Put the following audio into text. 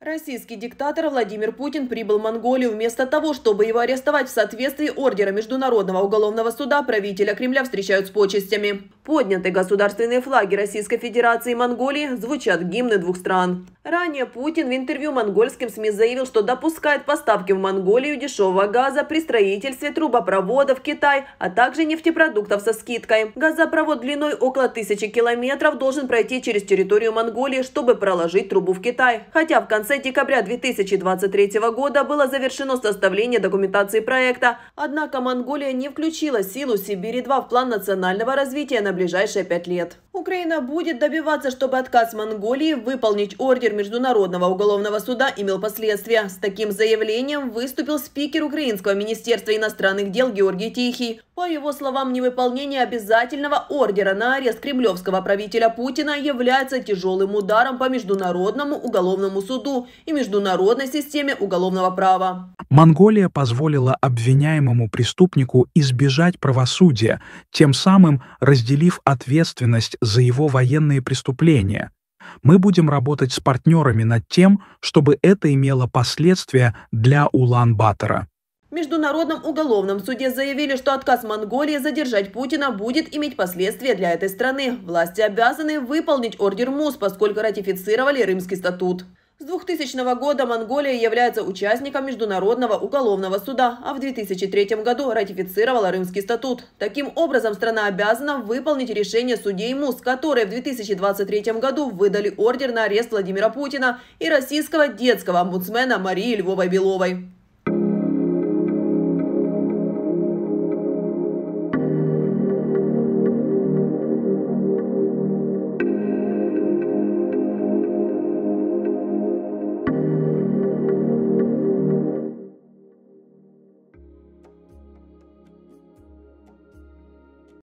Российский диктатор Владимир Путин прибыл в Монголию вместо того, чтобы его арестовать в соответствии ордера Международного уголовного суда правителя Кремля встречают с почестями. Подняты государственные флаги Российской Федерации и Монголии, звучат гимны двух стран. Ранее Путин в интервью монгольским СМИ заявил, что допускает поставки в Монголию дешевого газа при строительстве трубопровода в Китай, а также нефтепродуктов со скидкой. Газопровод длиной около тысячи километров должен пройти через территорию Монголии, чтобы проложить трубу в Китай. Хотя в конце декабря 2023 года было завершено составление документации проекта. Однако Монголия не включила силу Сибири-2 в план национального развития на ближайшие пять лет. Украина будет добиваться, чтобы отказ Монголии выполнить ордер Международного уголовного суда имел последствия. С таким заявлением выступил спикер Украинского министерства иностранных дел Георгий Тихий. По его словам, невыполнение обязательного ордера на арест кремлевского правителя Путина является тяжелым ударом по Международному уголовному суду и международной системе уголовного права. Монголия позволила обвиняемому преступнику избежать правосудия, тем самым разделив ответственность за за его военные преступления. Мы будем работать с партнерами над тем, чтобы это имело последствия для Улан-Батора. В Международном уголовном суде заявили, что отказ Монголии задержать Путина будет иметь последствия для этой страны. Власти обязаны выполнить ордер МУС, поскольку ратифицировали Римский статут. С 2000 года Монголия является участником Международного уголовного суда, а в 2003 году ратифицировала Римский статут. Таким образом, страна обязана выполнить решение судей МУС, которые в 2023 году выдали ордер на арест Владимира Путина и российского детского омбудсмена Марии Львовой-Беловой.